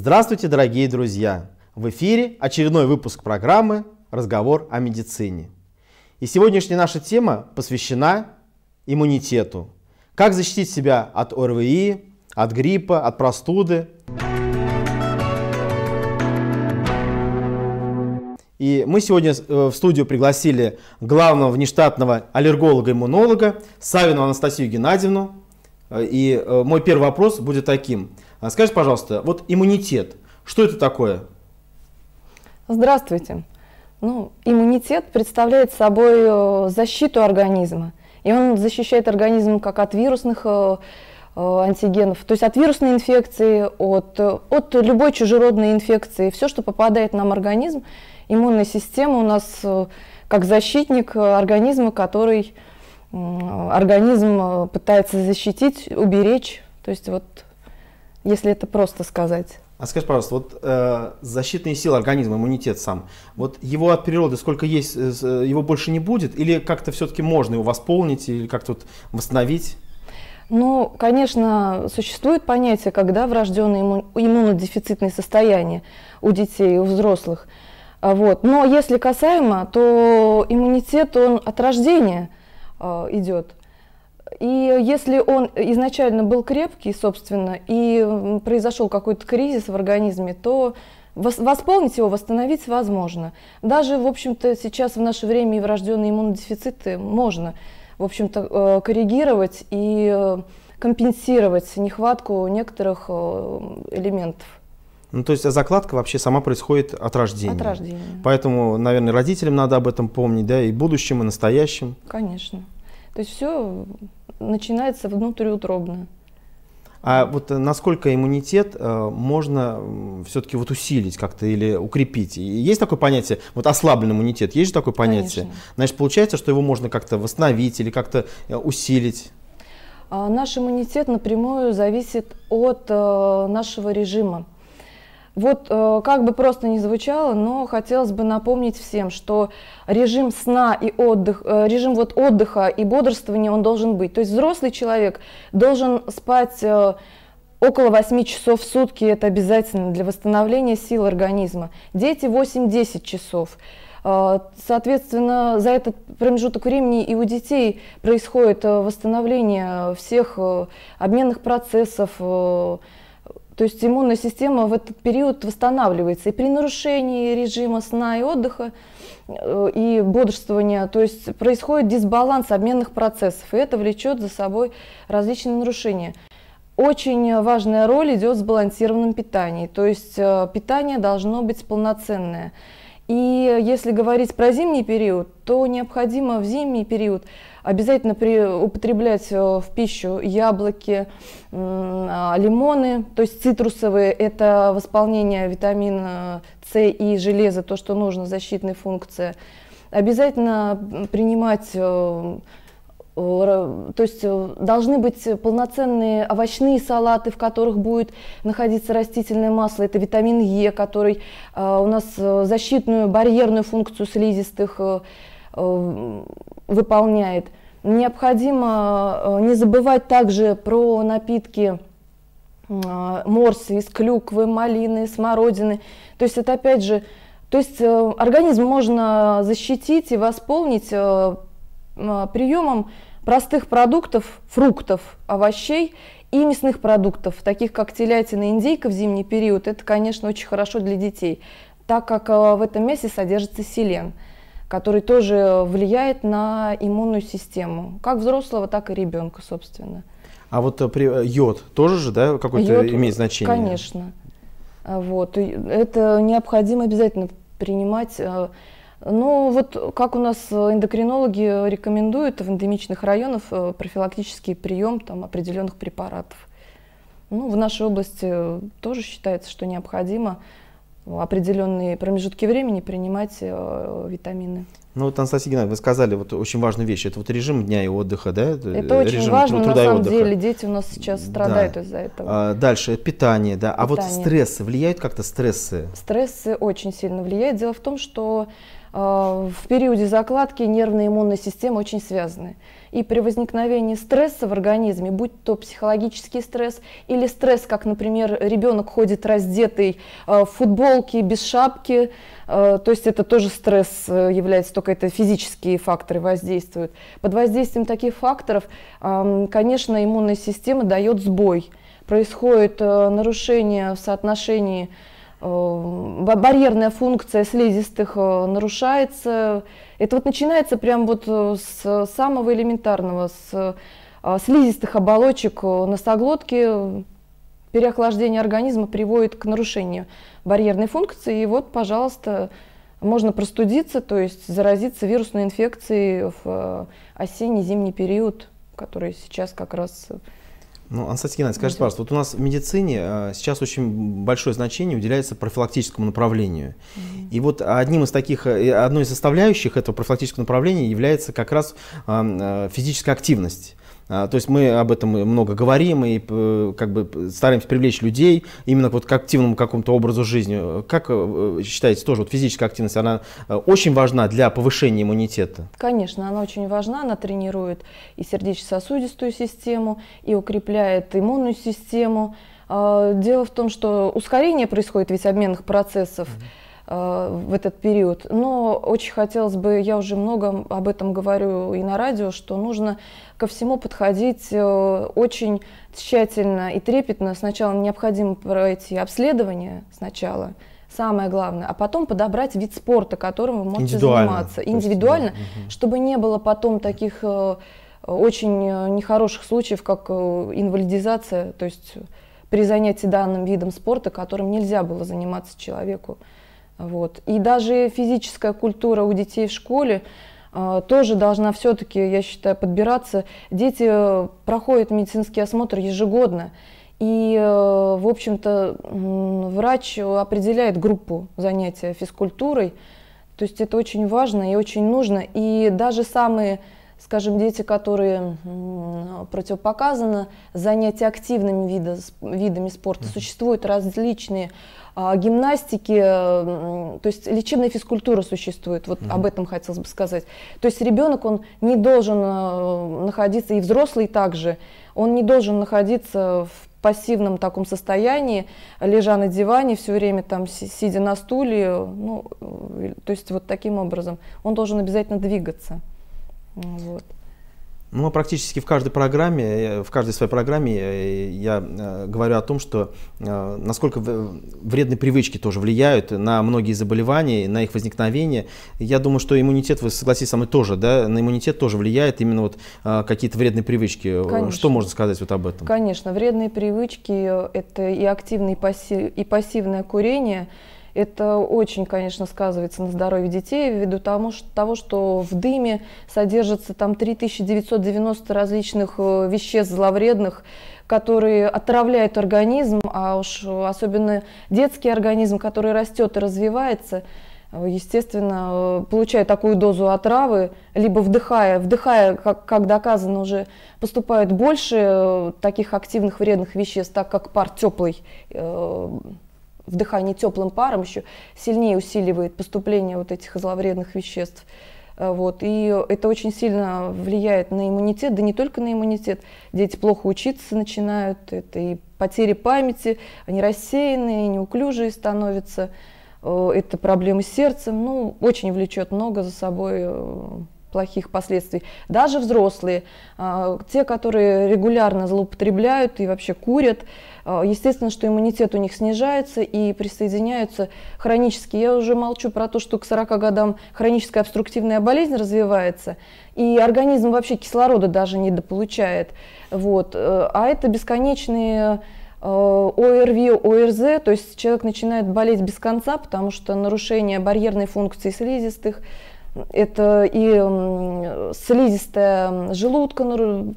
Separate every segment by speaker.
Speaker 1: Здравствуйте, дорогие друзья! В эфире очередной выпуск программы «Разговор о медицине». И сегодняшняя наша тема посвящена иммунитету. Как защитить себя от ОРВИ, от гриппа, от простуды. И мы сегодня э, в студию пригласили главного внештатного аллерголога-иммунолога Савину Анастасию Геннадьевну. Э, и э, мой первый вопрос будет таким – а скажите, пожалуйста, вот иммунитет, что это такое?
Speaker 2: Здравствуйте. Ну, иммунитет представляет собой э, защиту организма. И он защищает организм как от вирусных э, э, антигенов, то есть от вирусной инфекции, от, от любой чужеродной инфекции. Все, что попадает нам в организм, иммунная система у нас как защитник организма, который организм пытается защитить, уберечь. То есть вот если это просто сказать.
Speaker 1: А скажи, пожалуйста, вот э, защитные силы организма, иммунитет сам, вот его от природы сколько есть, э, э его больше не будет, или как-то все-таки можно его восполнить, или как-то вот восстановить?
Speaker 2: Ну, конечно, существует понятие, когда врожденное имму... иммунодефицитное состояние у детей и у взрослых. А вот. Но если касаемо, то иммунитет, он от рождения э, идет. И если он изначально был крепкий, собственно, и произошел какой-то кризис в организме, то восполнить его, восстановить возможно. Даже, в общем-то, сейчас в наше время и врожденные иммунодефициты можно, в общем-то, э, коррегировать и э, компенсировать нехватку некоторых э, элементов.
Speaker 1: Ну, то есть а закладка вообще сама происходит от рождения. От рождения. Поэтому, наверное, родителям надо об этом помнить, да, и будущим, и настоящим.
Speaker 2: Конечно. То есть все начинается внутриутробно.
Speaker 1: А вот э, насколько иммунитет э, можно все-таки вот усилить как-то или укрепить? Есть такое понятие, вот ослабленный иммунитет, есть же такое понятие? Конечно. Значит, получается, что его можно как-то восстановить или как-то э, усилить?
Speaker 2: А, наш иммунитет напрямую зависит от нашего режима. Вот э, как бы просто ни звучало, но хотелось бы напомнить всем, что режим сна и отдых, э, режим вот отдыха и бодрствования он должен быть. То есть взрослый человек должен спать э, около 8 часов в сутки, это обязательно для восстановления сил организма. Дети 8-10 часов. Соответственно, за этот промежуток времени и у детей происходит восстановление всех обменных процессов, то есть иммунная система в этот период восстанавливается и при нарушении режима сна и отдыха, э, и бодрствования, то есть происходит дисбаланс обменных процессов, и это влечет за собой различные нарушения. Очень важная роль идет в сбалансированном питании, то есть э, питание должно быть полноценное. И если говорить про зимний период, то необходимо в зимний период Обязательно при, употреблять э, в пищу яблоки, а, лимоны, то есть цитрусовые. Это восполнение витамина э, С и железа, то, что нужно, защитная функции. Обязательно принимать э, то есть должны быть полноценные овощные салаты, в которых будет находиться растительное масло. Это витамин Е, который у нас защитную барьерную функцию слизистых Э, выполняет. Необходимо э, не забывать также про напитки э, морсы из клюквы, малины, смородины. То есть это опять же, то есть организм можно защитить и восполнить приемом простых продуктов, фруктов, овощей и мясных продуктов, таких как телятина и индейка в зимний период. Это, конечно, очень хорошо для детей, так как в этом мясе содержится селен – который тоже влияет на иммунную систему, как взрослого, так и ребенка, собственно.
Speaker 1: А вот э, при, э, йод тоже же, да, какой-то имеет значение?
Speaker 2: Конечно. А вот. это необходимо обязательно принимать. Э. Ну, вот как у нас эндокринологи рекомендуют в эндемичных районах профилактический прием там, определенных препаратов. Ну, в нашей области тоже считается, что необходимо определенные промежутки времени принимать э, витамины.
Speaker 1: Ну вот, Анастасия Геннадьевна, вы сказали вот очень важную вещь. Это вот режим дня и отдыха, да? Это, это режим очень важно, труда на самом отдыха. деле.
Speaker 2: Дети у нас сейчас страдают да. из-за этого.
Speaker 1: А, дальше, питание, да. Питание. А вот стрессы, влияют как-то стрессы?
Speaker 2: Стрессы очень сильно влияют. Дело в том, что э, в периоде закладки нервно иммунная система очень связаны. И при возникновении стресса в организме, будь то психологический стресс или стресс, как, например, ребенок ходит раздетый э, в футболке, без шапки, э, то есть это тоже стресс э, является, только это физические факторы воздействуют. Под воздействием таких факторов, конечно, иммунная система дает сбой. Происходит нарушение в соотношении Э, барьерная функция слизистых э, нарушается. Это вот начинается прямо вот э, с самого элементарного, с слизистых оболочек носоглотки. Переохлаждение организма приводит к нарушению барьерной функции. И вот, пожалуйста, можно простудиться, то есть заразиться вирусной инфекцией в осенне-зимний период, который сейчас как раз
Speaker 1: ну, Ансатий Геннадьевич, скажите, пожалуйста, вот у нас в медицине а, сейчас очень большое значение уделяется профилактическому направлению. Mm-hmm. И вот одним из таких, э, одной из составляющих этого профилактического направления является как раз а, а, физическая активность. А, то есть мы об этом много говорим и э, как бы стараемся привлечь людей именно вот к активному какому-то образу жизни. Как э, считаете, тоже вот физическая активность, она э, очень важна для повышения иммунитета?
Speaker 2: Конечно, она очень важна, она тренирует и сердечно-сосудистую систему, и укрепляет иммунную систему. А, дело в том, что ускорение происходит ведь обменных процессов. Mm -hmm Э, в этот период. Но очень хотелось бы, я уже много об этом говорю и на радио, что нужно ко всему подходить э, очень тщательно и трепетно. Сначала необходимо пройти обследование сначала, самое главное, а потом подобрать вид спорта, которым вы можете индивидуально, заниматься индивидуально, есть, да. чтобы не было потом таких э, очень нехороших случаев, как инвалидизация, то есть при занятии данным видом спорта, которым нельзя было заниматься человеку. Вот. И даже физическая культура у детей в школе а, тоже должна все-таки, я считаю, подбираться. Дети э, проходят медицинский осмотр ежегодно. И, э, в общем-то, врач определяет группу занятия физкультурой. То есть это очень важно и очень нужно. И даже самые скажем, дети, которые противопоказаны занятия активными видами, спорта. Существуют различные а, гимнастики, э, то есть лечебная физкультура существует, вот mm-hmm. об этом хотелось бы сказать. То есть ребенок, он не должен э, находиться, и взрослый также, он не должен находиться в пассивном таком состоянии, лежа на диване, все время там сидя на стуле, ну, э, то есть вот таким образом. Он должен обязательно двигаться. Вот.
Speaker 1: Ну, практически в каждой программе, э, в каждой своей программе э, я э, говорю о том, что насколько вредные привычки тоже влияют на многие заболевания, на их возникновение. Я думаю, что иммунитет, вы согласитесь со мной, тоже, да, на иммунитет тоже влияет именно вот какие-то вредные привычки. Конечно. Что можно сказать вот об этом?
Speaker 2: Конечно, вредные привычки – это и активное, и, и пассивное курение – это очень, конечно, сказывается на здоровье детей ввиду того, что, того, что в дыме содержится там 3990 различных э, веществ зловредных, которые отравляют организм, а уж э, особенно детский организм, который растет и развивается, э, естественно, получая такую дозу отравы, либо вдыхая, вдыхая, как, как доказано уже, поступает больше таких активных вредных веществ, так как пар теплый, вдыхание теплым паром еще сильнее усиливает поступление вот этих зловредных веществ. Э, вот. И это очень сильно влияет на иммунитет, да не только на иммунитет. Дети плохо учиться начинают, это и потери памяти, они рассеянные, неуклюжие становятся, э, это проблемы с сердцем, ну, очень влечет много за собой э, плохих последствий. Даже взрослые, а, те, которые регулярно злоупотребляют и вообще курят, а, естественно, что иммунитет у них снижается и присоединяются хронические. Я уже молчу про то, что к 40 годам хроническая обструктивная болезнь развивается, и организм вообще кислорода даже не недополучает. Вот. Э, а это бесконечные э, ОРВИ, ОРЗ, то есть человек начинает болеть без конца, потому что нарушение барьерной функции слизистых – это и слизистая желудка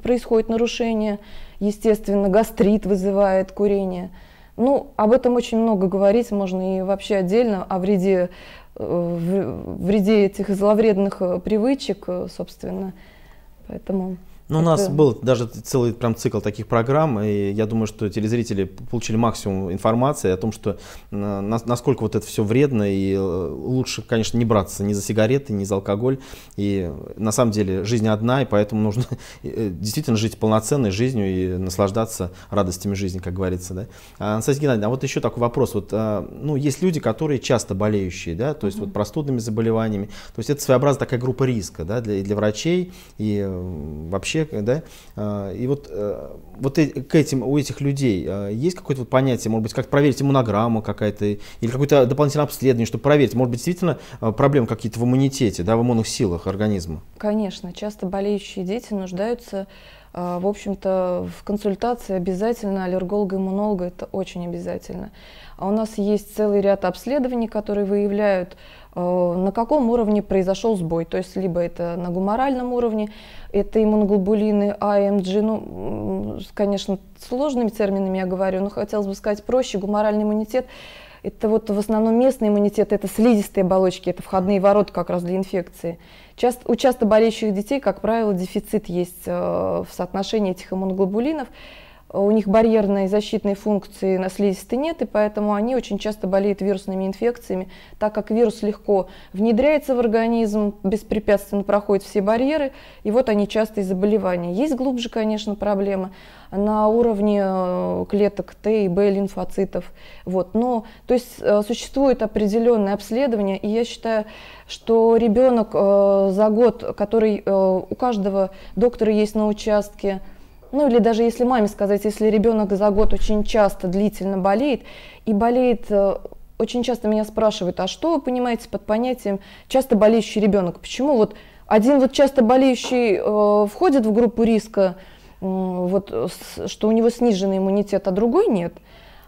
Speaker 2: происходит нарушение, естественно, гастрит вызывает курение. Ну, об этом очень много говорить можно и вообще отдельно о вреде, э, вреде этих зловредных э, привычек, э, собственно. Поэтому...
Speaker 1: Ну, это... у нас был даже целый прям цикл таких программ, и я думаю, что телезрители получили максимум информации о том, что э, насколько вот это все вредно, и э, лучше, конечно, не браться ни за сигареты, ни за алкоголь, и на самом деле жизнь одна, и поэтому нужно э, действительно жить полноценной жизнью и наслаждаться радостями жизни, как говорится, да. А, Анастасия Геннадьевна, а вот еще такой вопрос, вот, а, ну, есть люди, которые часто болеющие, да, то есть mm-hmm. вот простудными заболеваниями, то есть это своеобразная такая группа риска, да, для, и для врачей, и вообще человека, да, а, и вот, э, вот э, к этим, у этих людей а, есть какое-то вот понятие, может быть, как проверить иммунограмму какая-то, или какое-то дополнительное обследование, чтобы проверить, может быть, действительно а, проблемы какие-то в иммунитете, да, в иммунных силах организма?
Speaker 2: Конечно, часто болеющие дети нуждаются в общем-то, в консультации обязательно аллерголога-иммунолога, это очень обязательно. А у нас есть целый ряд обследований, которые выявляют Э, на каком уровне произошел сбой. То есть либо это на гуморальном уровне, это иммуноглобулины АМГ, ну, конечно, сложными терминами я говорю, но хотелось бы сказать проще, гуморальный иммунитет это вот в основном местный иммунитет, это слизистые оболочки, это входные ворота как раз для инфекции. Часто, у часто болеющих детей, как правило, дефицит есть э, в соотношении этих иммуноглобулинов у них барьерной защитной функции на слизистой нет, и поэтому они очень часто болеют вирусными инфекциями, так как вирус легко внедряется в организм, беспрепятственно проходит все барьеры, и вот они часто и заболевания. Есть глубже, конечно, проблемы на уровне э, клеток Т и Б лимфоцитов. Вот. Но, то есть э, существует определенное обследование, и я считаю, что ребенок э, за год, который у каждого доктора есть на участке, ну или даже если маме сказать, если ребенок за год очень часто длительно болеет, и болеет э, очень часто меня спрашивают, а что вы понимаете под понятием часто болеющий ребенок? Почему вот один вот часто болеющий э, входит в группу риска, э, вот, с, что у него сниженный иммунитет, а другой нет? Э,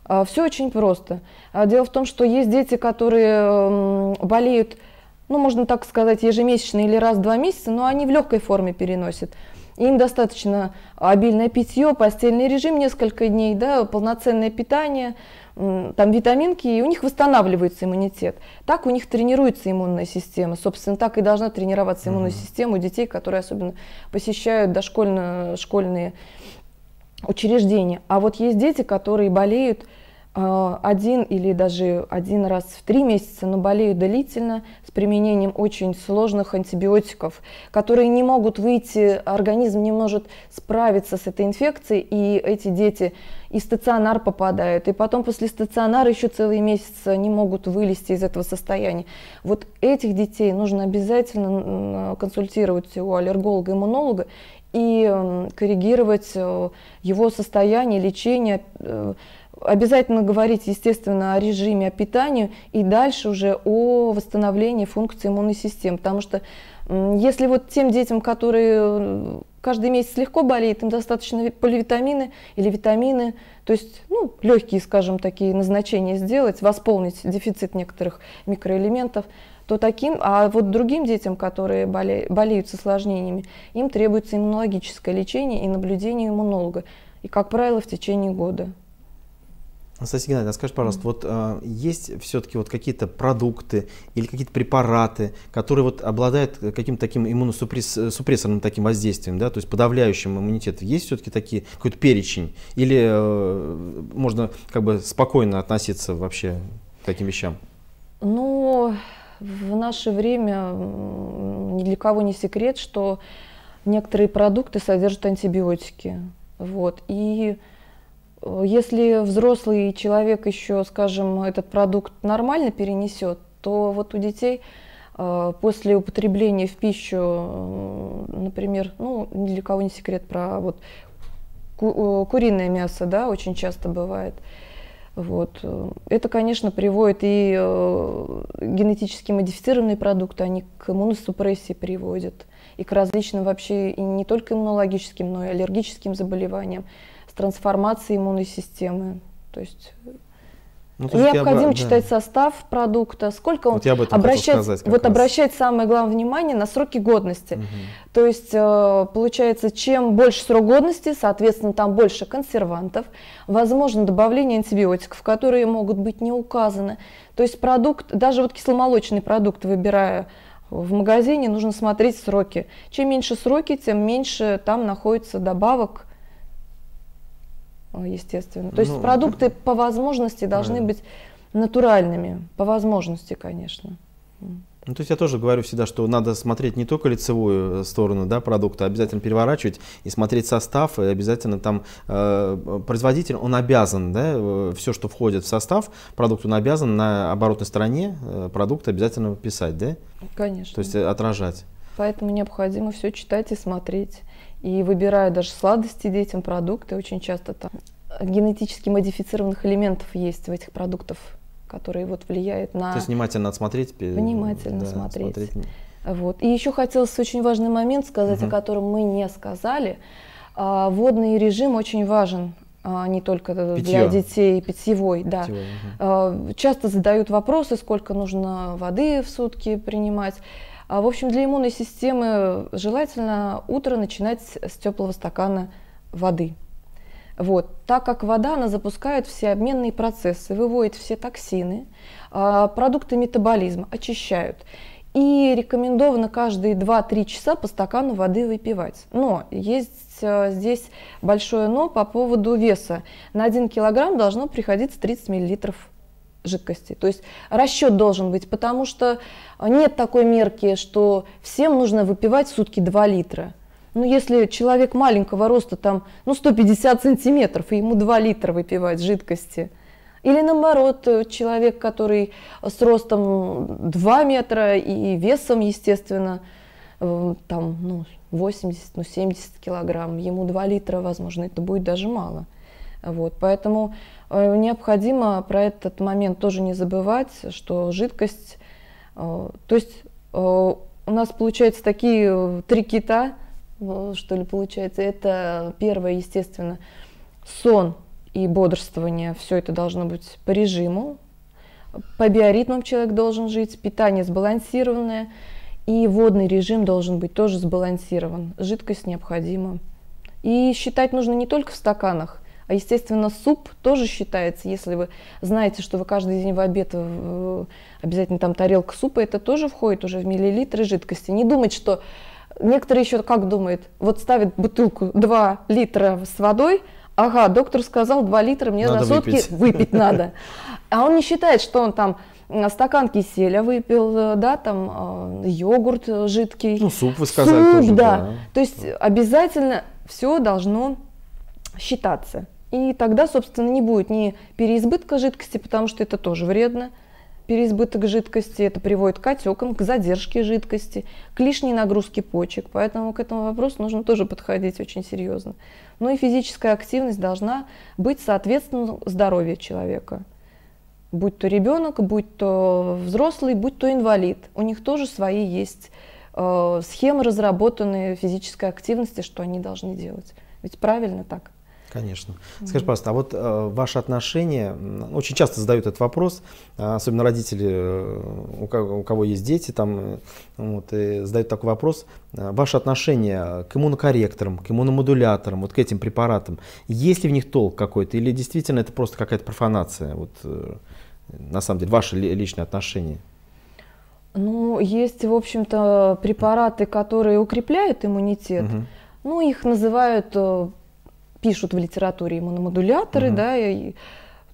Speaker 2: а, все очень просто. А, дело в том, что есть дети, которые э, болеют, ну можно так сказать, ежемесячно или раз в два месяца, но они в легкой форме переносят. Им достаточно обильное питье, постельный режим несколько дней, да, полноценное питание, там витаминки, и у них восстанавливается иммунитет. Так у них тренируется иммунная система. Собственно, так и должна тренироваться иммунная mm-hmm. система у детей, которые особенно посещают дошкольно-школьные учреждения. А вот есть дети, которые болеют а, один или даже один раз в три месяца, но болеют длительно с применением очень сложных антибиотиков, которые не могут выйти, организм не может справиться с этой инфекцией, и эти дети и стационар попадают, и потом после стационара еще целые месяцы не могут вылезти из этого состояния. Вот этих детей нужно обязательно э, консультировать у аллерголога-иммунолога и коррегировать э, его состояние, лечение, э, Обязательно говорить, естественно, о режиме, о питании и дальше уже о восстановлении функции иммунной системы. Потому что если вот тем детям, которые каждый месяц легко болеют, им достаточно поливитамины или витамины, то есть ну, легкие, скажем, такие назначения сделать, восполнить дефицит некоторых микроэлементов, то таким, а вот другим детям, которые боле, болеют с осложнениями, им требуется иммунологическое лечение и наблюдение иммунолога, и, как правило, в течение года.
Speaker 1: Анастасия Геннадьевна, скажи, пожалуйста, вот а, есть все-таки вот какие-то продукты или какие-то препараты, которые вот обладают э, каким-то таким иммуносупрессорным э, таким воздействием, да, то есть подавляющим иммунитет? Есть все-таки такие, какой-то перечень? Или э, можно как бы спокойно относиться вообще к таким вещам?
Speaker 2: Ну, в наше время ни для кого не секрет, что некоторые продукты содержат антибиотики. Вот, и если взрослый человек еще, скажем, этот продукт нормально перенесет, то вот у детей э, после употребления в пищу, например, ну, ни для кого не секрет про вот ку э, куриное мясо, да, очень часто бывает. Вот. Это, конечно, приводит и э, генетически модифицированные продукты, они к иммуносупрессии приводят, и к различным вообще, и не только иммунологическим, но и аллергическим заболеваниям трансформации иммунной системы. То есть
Speaker 1: ну, то Необходимо об... читать
Speaker 2: да. состав продукта, сколько он вот я об этом обращать, сказать, вот раз. обращать самое главное внимание на сроки годности. Угу. То есть э, получается, чем больше срок годности, соответственно, там больше консервантов, возможно добавление антибиотиков, которые могут быть не указаны. То есть продукт, даже вот кисломолочный продукт выбирая в магазине, нужно смотреть сроки. Чем меньше сроки, тем меньше там находится добавок Э, естественно. То есть ну, продукты по возможности должны правильно. быть натуральными, по возможности, конечно.
Speaker 1: Ну, то есть я тоже говорю всегда, что надо смотреть не только лицевую э, сторону да, продукта, а обязательно переворачивать и смотреть состав, и обязательно там э, производитель, он обязан, да, э, все, что входит в состав продукта, он обязан на оборотной стороне продукта обязательно писать, да?
Speaker 2: Конечно. То есть отражать. Поэтому необходимо все читать и смотреть и выбираю даже сладости детям, продукты очень часто там. Генетически модифицированных элементов есть в этих продуктах, которые вот влияют на... То есть
Speaker 1: внимательно отсмотреть? Внимательно да, смотреть. смотреть.
Speaker 2: Вот. И еще хотелось очень важный момент сказать, угу. о котором мы не сказали. А, водный режим очень важен а, не только Питье. для детей, питьевой, да. Питьевой, угу. А, часто задают вопросы, сколько нужно воды в сутки принимать. А, в общем, для иммунной системы желательно утро начинать с теплого стакана воды. Вот. Так как вода, она запускает все обменные процессы, выводит все токсины, а, продукты метаболизма очищают. И рекомендовано каждые 2-3 часа по стакану воды выпивать. Но есть э, здесь большое но по поводу веса. На 1 килограмм должно приходиться 30 миллилитров воды жидкости. То есть расчет должен быть, потому что нет такой мерки, что всем нужно выпивать в сутки 2 литра. Ну, если человек маленького роста, там, ну, 150 сантиметров, и ему 2 литра выпивать жидкости. Или наоборот, э, человек, который с ростом 2 метра и весом, естественно, э, там, ну, 80, ну, 70 килограмм, ему 2 литра, возможно, это будет даже мало. Вот, поэтому э, необходимо про этот момент тоже не забывать, что жидкость, э, то есть э, у нас получается такие три кита, что ли, получается, это первое, естественно, сон и бодрствование, все это должно быть по режиму, по биоритмам человек должен жить, питание сбалансированное, и водный режим должен быть тоже сбалансирован, жидкость необходима. И считать нужно не только в стаканах, а Естественно, суп тоже считается, если вы знаете, что вы каждый день в обед э, обязательно там тарелка супа, это тоже входит уже в миллилитры жидкости. Не думать, что некоторые еще как думают, вот ставят бутылку 2 литра с водой, ага, доктор сказал 2 литра, мне надо на сутки выпить. выпить надо. А он не считает, что он там э, стакан киселя выпил, э, да, там йогурт жидкий. Ну, суп вы сказали суп, тоже. Да. да. То есть обязательно все должно считаться. И тогда, собственно, не будет ни переизбытка жидкости, потому что это тоже вредно. Переизбыток жидкости это приводит к отекам, к задержке жидкости, к лишней нагрузке почек. Поэтому к этому вопросу нужно тоже подходить очень серьезно. Ну и физическая активность должна быть соответственно здоровью человека. Будь то ребенок, будь то взрослый, будь то инвалид. У них тоже свои есть э, схемы, разработанные физической активности, что они должны делать. Ведь правильно так.
Speaker 1: Конечно. Скажи, пожалуйста, а вот э, ваши отношения, очень часто задают этот вопрос, а, особенно родители, э, у кого, у кого есть дети, там, э, вот, и задают такой вопрос, э, ваши отношения к иммунокорректорам, к иммуномодуляторам, вот к этим препаратам, есть ли в них толк какой-то или действительно это просто какая-то профанация, вот, на самом деле, ваши личные отношения?
Speaker 2: Ну, есть, в общем-то, препараты, которые укрепляют иммунитет. Угу. Ну, их называют пишут в литературе иммуномодуляторы, угу. да, и,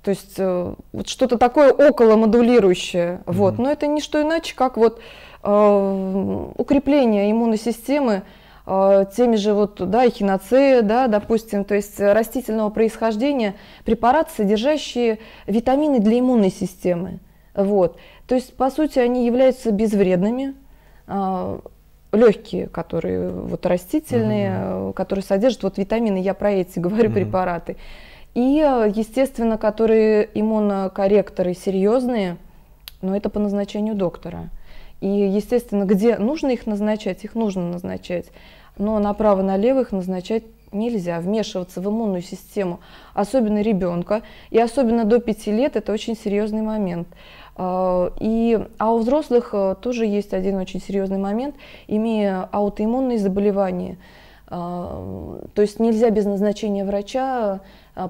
Speaker 2: то есть э, вот что-то такое около модулирующее, угу. вот, но это не что иначе, как вот э, укрепление иммунной системы э, теми же вот, да, эхиноцея, да, допустим, то есть растительного происхождения препарат, содержащие витамины для иммунной системы, вот, то есть по сути они являются безвредными, э, легкие, которые вот растительные, mm которые содержат вот витамины, я про эти говорю mm препараты. И, э, естественно, которые иммунокорректоры серьезные, но это по назначению доктора. И, естественно, где нужно их назначать, их нужно назначать. Но направо-налево их назначать нельзя. Вмешиваться в иммунную систему, особенно ребенка, и особенно до 5 лет, это очень серьезный момент. Э, и, а у взрослых э, тоже есть один очень серьезный момент, имея аутоиммунные заболевания. Э, то есть нельзя без назначения врача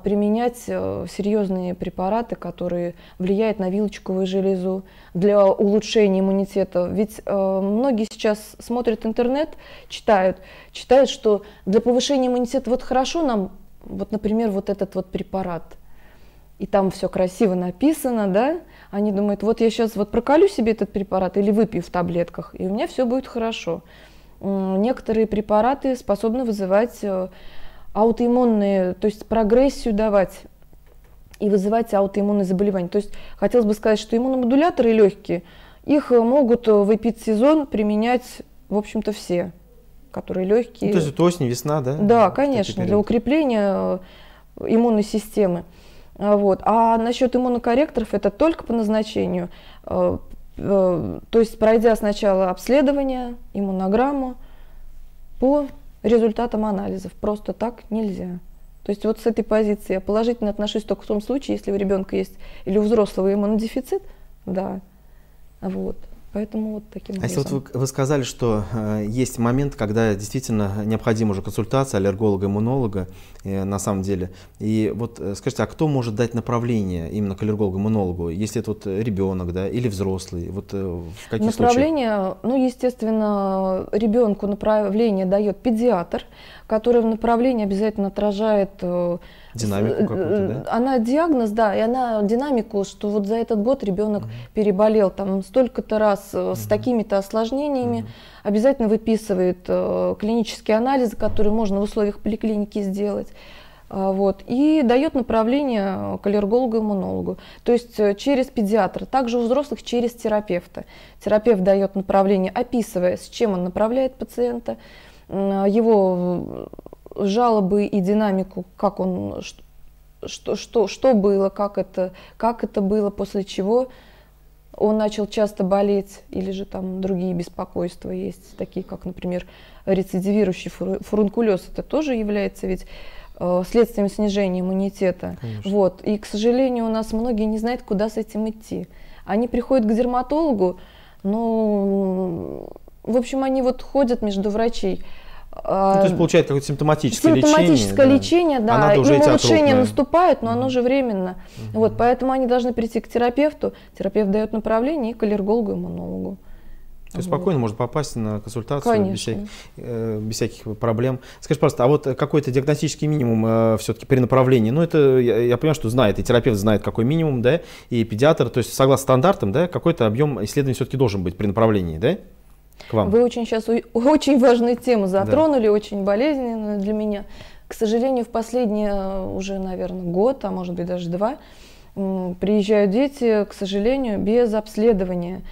Speaker 2: применять серьезные препараты, которые влияют на вилочковую железу для улучшения иммунитета. Ведь многие сейчас смотрят интернет, читают, читают, что для повышения иммунитета вот хорошо нам, вот, например, вот этот вот препарат – и там все красиво написано, да, они думают, вот я сейчас вот прокалю себе этот препарат или выпью в таблетках, и у меня все будет хорошо. Некоторые препараты способны вызывать э, аутоиммунные, то есть прогрессию давать и вызывать аутоиммунные заболевания. То есть хотелось бы сказать, что иммуномодуляторы легкие, их э, могут э, в эпидсезон применять, в общем-то, все, которые легкие. Ну, то есть это
Speaker 1: осень, весна, да? Да, конечно, для
Speaker 2: укрепления иммунной системы. А, вот. А насчет иммунокорректоров это только по назначению. А, э, то есть пройдя сначала обследование, иммунограмму по результатам анализов. Просто так нельзя. То есть вот с этой позиции я положительно отношусь только в том случае, если у ребенка есть или у взрослого иммунодефицит, да, вот. Поэтому вот таким образом. А если вот
Speaker 1: вы, вы сказали, что э, есть момент, когда действительно необходима уже консультация аллерголога-иммунолога э, на самом деле. И вот э, скажите, а кто может дать направление именно к аллергологу-иммунологу, если это вот ребенок да, или взрослый? Вот, э, в каких направление,
Speaker 2: случаях? ну, естественно, ребенку направление дает педиатр, который в направлении обязательно отражает... Э,
Speaker 1: динамику э, какую-то, э, да?
Speaker 2: Она диагноз, да, и она динамику, что вот за этот год ребенок угу. переболел там столько-то раз угу. с такими-то осложнениями, угу. обязательно выписывает э, клинические анализы, которые можно в условиях поликлиники сделать. Вот, и дает направление к аллергологу-иммунологу, то есть через педиатра, также у взрослых через терапевта. Терапевт дает направление, описывая, с чем он направляет пациента, его жалобы и динамику, как он, что, что, что было, как это, как это было, после чего он начал часто болеть, или же там другие беспокойства есть, такие как, например, рецидивирующий фурункулез. Это тоже является ведь э, следствием снижения иммунитета. Конечно. Вот. И, к сожалению, у нас многие не знают, куда с этим идти. Они приходят к дерматологу, ну в общем, они вот ходят между врачей. Ну, то есть э, получает
Speaker 1: какое-то симптоматическое, симптоматическое лечение. Симптоматическое лечение, да. да. Уже Им улучшения наступают,
Speaker 2: но оно же временно. Угу. Вот, поэтому они должны прийти к терапевту. Терапевт дает направление и к аллергологу, иммунологу. То есть спокойно
Speaker 1: можно попасть на консультацию без всяких, э, без всяких проблем. Скажи, пожалуйста, а вот какой-то диагностический минимум э, все-таки при направлении, ну это, я, я понимаю, что знает, и терапевт знает, какой минимум, да, и педиатр, то есть согласно стандартам, да, какой-то объем исследований все-таки должен быть при направлении, да? К вам. Вы
Speaker 2: очень сейчас очень важную тему затронули, да. очень болезненную для меня. К сожалению, в последние э, уже, наверное, год, а может быть даже два, приезжают дети, к сожалению, без обследования.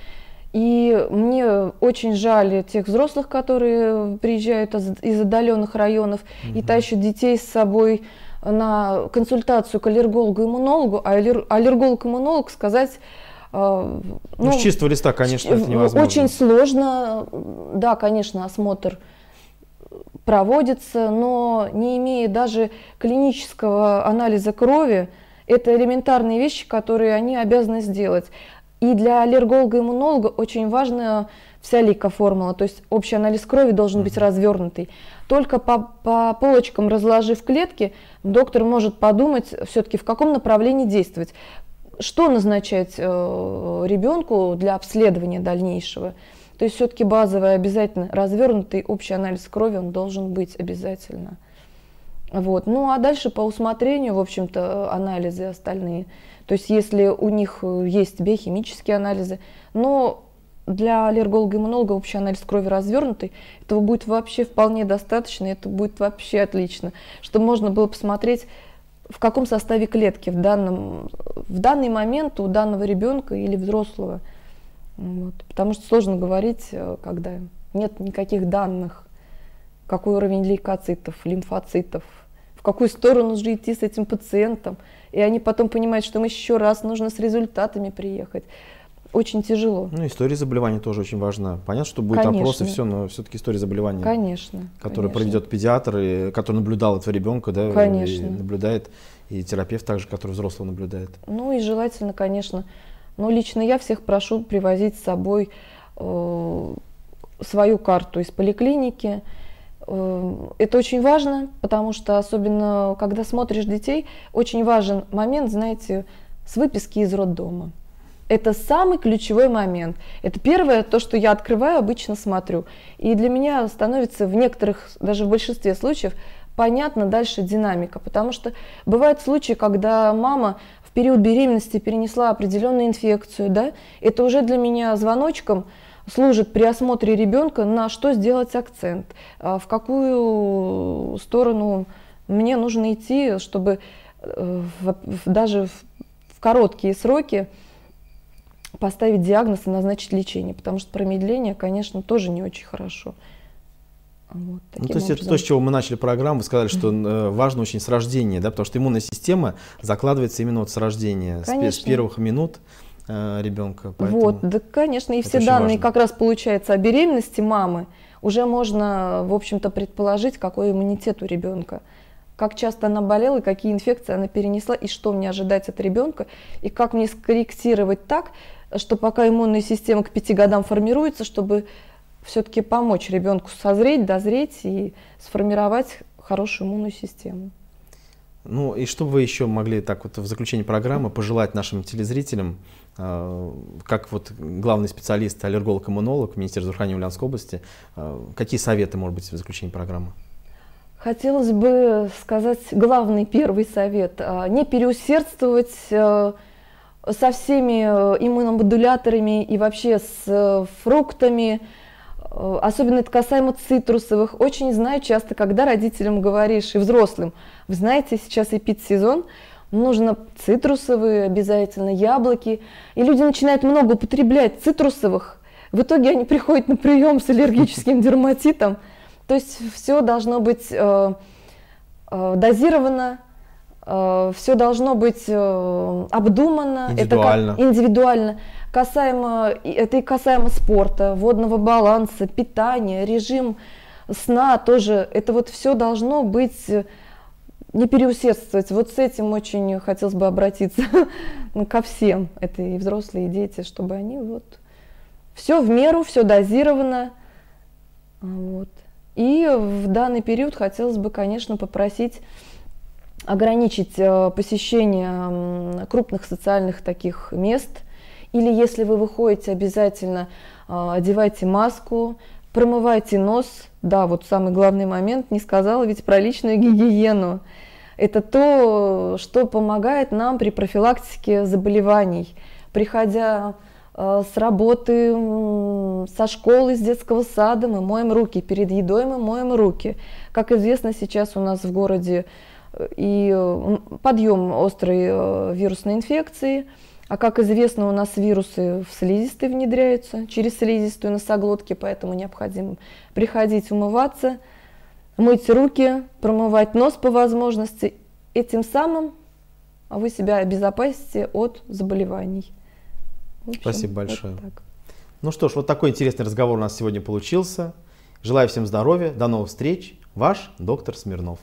Speaker 2: И мне очень жаль тех взрослых, которые приезжают из отдаленных районов угу. и тащат детей с собой на консультацию к аллергологу-иммунологу, а аллерголог-иммунолог сказать а, ну, ну, с чистого листа, конечно, это невозможно. Очень сложно, да, конечно, осмотр проводится, но не имея даже клинического анализа крови, это элементарные вещи, которые они обязаны сделать. И для аллерголога-иммунолога очень важна вся лейкоформула, то есть общий анализ крови должен быть развернутый. Только по, по полочкам разложив клетки, доктор может подумать все-таки, в каком направлении действовать что назначать э, ребенку для обследования дальнейшего. То есть все-таки базовый обязательно, развернутый общий анализ крови, он должен быть обязательно. Вот. Ну а дальше по усмотрению, в общем-то, анализы остальные. То есть если у них э, есть биохимические анализы, но для аллерголога-иммунолога общий анализ крови развернутый, этого будет вообще вполне достаточно, это будет вообще отлично, что можно было посмотреть, в каком составе клетки в, данном, в данный момент у данного ребенка или взрослого. Вот. Потому что сложно говорить, э, когда нет никаких данных, какой уровень лейкоцитов, лимфоцитов, в какую сторону же идти с этим пациентом. И они потом понимают, что им еще раз нужно с результатами приехать очень тяжело.
Speaker 1: Ну, история заболевания тоже очень важна. Понятно, что будет конечно. опрос и все, но все-таки история заболевания. Конечно.
Speaker 2: Которую проведет
Speaker 1: педиатр, и, который наблюдал этого ребенка, да, конечно. И наблюдает, и терапевт также, который взрослого наблюдает.
Speaker 2: Ну и желательно, конечно. Но ну, лично я всех прошу привозить с собой э, свою карту из поликлиники. Э, это очень важно, потому что особенно, когда смотришь детей, очень важен момент, знаете, с выписки из роддома. Это самый ключевой момент. Это первое, то, что я открываю, обычно смотрю. И для меня становится в некоторых, даже в большинстве случаев, понятна дальше динамика. Потому что бывают случаи, когда мама в период беременности перенесла определенную инфекцию. Да? Это уже для меня звоночком служит при осмотре ребенка, на что сделать акцент, а в какую сторону мне нужно идти, чтобы э, даже в короткие сроки поставить диагноз и назначить лечение, потому что промедление, конечно, тоже не очень хорошо. Вот, ну, то есть образом. это то, с чего
Speaker 1: мы начали программу, вы сказали, что э, важно очень с рождения, да, потому что иммунная система закладывается именно вот с рождения, с, с первых минут э, ребенка. Вот,
Speaker 2: да, конечно, и все данные важно. как раз получается о беременности мамы уже можно, в общем-то, предположить, какой иммунитет у ребенка как часто она болела, какие инфекции она перенесла, и что мне ожидать от ребенка, и как мне скорректировать так, что пока иммунная система к пяти годам формируется, чтобы все-таки помочь ребенку созреть, дозреть и сформировать хорошую иммунную систему.
Speaker 1: Ну и что бы вы еще могли так вот в заключении программы пожелать нашим телезрителям, э, как вот главный специалист, аллерголог-иммунолог министр здравоохранения Ульяновской области, э, какие советы, может быть, в заключении программы?
Speaker 2: Хотелось бы сказать главный первый совет. А, не переусердствовать со всеми э, иммуномодуляторами и вообще с э, фруктами, э, особенно это касаемо цитрусовых. Очень знаю часто, когда родителям говоришь и взрослым, вы знаете, сейчас и сезон, нужно цитрусовые обязательно, яблоки. И люди начинают много употреблять цитрусовых. В итоге они приходят на прием с аллергическим дерматитом. То есть все должно быть э, э, дозировано, Э, все должно быть э, обдумано, индивидуально. Это индивидуально. Касаемо, это и касаемо спорта, водного баланса, питания, режим сна тоже. Это вот все должно быть э, не переусердствовать. Вот с этим очень хотелось бы обратиться ну, ко всем. Это и взрослые, и дети, чтобы они вот все в меру, все дозировано. Вот. И в данный период хотелось бы, конечно, попросить ограничить э, посещение крупных социальных таких мест. Или если вы выходите, обязательно э, одевайте маску, промывайте нос. Да, вот самый главный момент, не сказала ведь про личную гигиену. Это то, что помогает нам при профилактике заболеваний. Приходя э, с работы, со школы, с детского сада мы моем руки, перед едой мы моем руки. Как известно, сейчас у нас в городе и э, подъем острой э, вирусной инфекции. А как известно, у нас вирусы в слизистой внедряются, через слизистую носоглотки, поэтому необходимо приходить умываться, мыть руки, промывать нос по возможности. И тем самым вы себя обезопасите от заболеваний. Общем, Спасибо большое. Так.
Speaker 1: Ну что ж, вот такой интересный разговор у нас сегодня получился. Желаю всем здоровья, до новых встреч. Ваш доктор Смирнов.